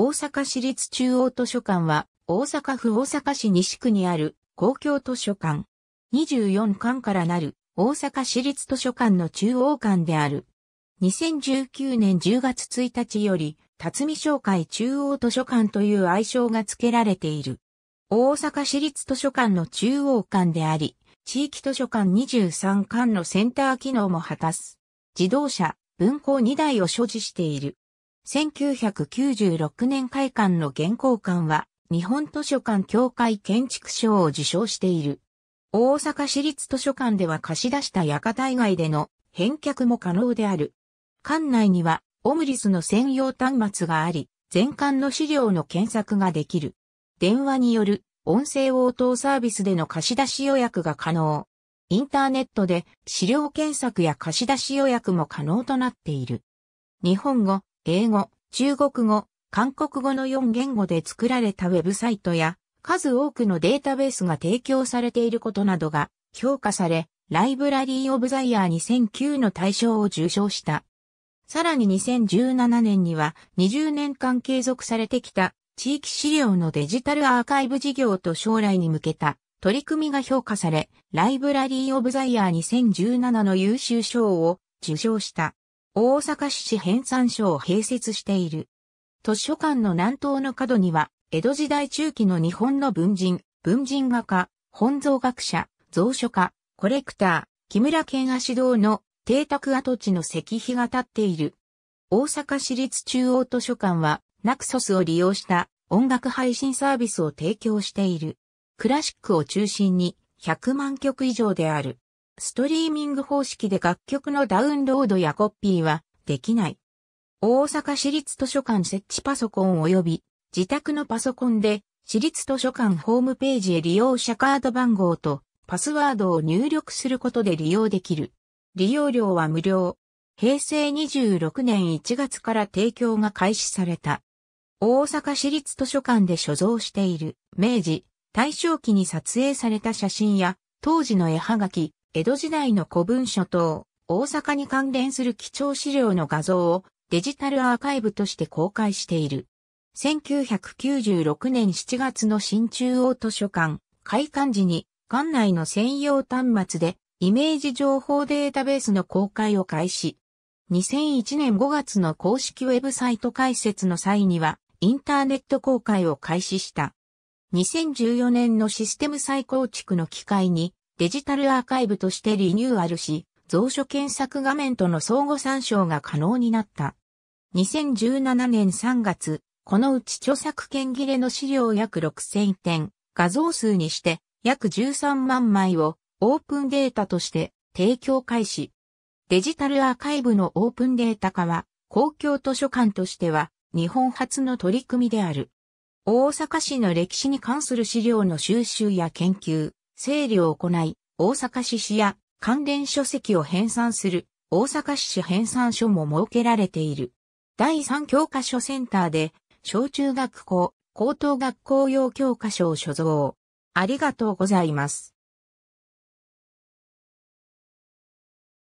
大阪市立中央図書館は、大阪府大阪市西区にある公共図書館。24館からなる大阪市立図書館の中央館である。2019年10月1日より、辰巳商会中央図書館という愛称が付けられている。大阪市立図書館の中央館であり、地域図書館23館のセンター機能も果たす。自動車、文庫2台を所持している。1996年会館の現行館は、日本図書館協会建築賞を受賞している。大阪市立図書館では貸し出した館以外での返却も可能である。館内には、オムリスの専用端末があり、全館の資料の検索ができる。電話による音声応答サービスでの貸し出し予約が可能。インターネットで資料検索や貸し出し予約も可能となっている。日本語、英語、中国語、韓国語の4言語で作られたウェブサイトや、数多くのデータベースが提供されていることなどが評価され、ライブラリー・オブ・ザ・イヤー2009の大賞を受賞した。さらに2017年には20年間継続されてきた地域資料のデジタルアーカイブ事業と将来に向けた取り組みが評価され、ライブラリー・オブ・ザ・イヤー2017の優秀賞を受賞した。大阪市市編纂所を併設している。図書館の南東の角には、江戸時代中期の日本の文人、文人画家、本草学者、蔵書家、コレクター、木村健が指導の邸宅跡地の石碑が立っている。大阪市立中央図書館は、ナクソスを利用した音楽配信サービスを提供している。クラシックを中心に100万曲以上である。ストリーミング方式で楽曲のダウンロードやコピーはできない。大阪市立図書館設置パソコン及び自宅のパソコンで私立図書館ホームページへ利用者カード番号とパスワードを入力することで利用できる。利用料は無料。平成26年1月から提供が開始された。大阪市立図書館で所蔵している明治、大正期に撮影された写真や当時の絵はがき、江戸時代の古文書等、大阪に関連する貴重資料の画像をデジタルアーカイブとして公開している。1996年7月の新中央図書館、開館時に、館内の専用端末で、イメージ情報データベースの公開を開始。2001年5月の公式ウェブサイト開設の際には、インターネット公開を開始した。2014年のシステム再構築の機会に、デジタルアーカイブとしてリニューアルし、蔵書検索画面との相互参照が可能になった。2017年3月、このうち著作権切れの資料約6000点、画像数にして約13万枚をオープンデータとして提供開始。デジタルアーカイブのオープンデータ化は公共図書館としては日本初の取り組みである。大阪市の歴史に関する資料の収集や研究、整理を行い、大阪市市や関連書籍を編纂する大阪市編纂所も設けられている。第3教科書センターで、小中学校、高等学校用教科書を所蔵。ありがとうございます。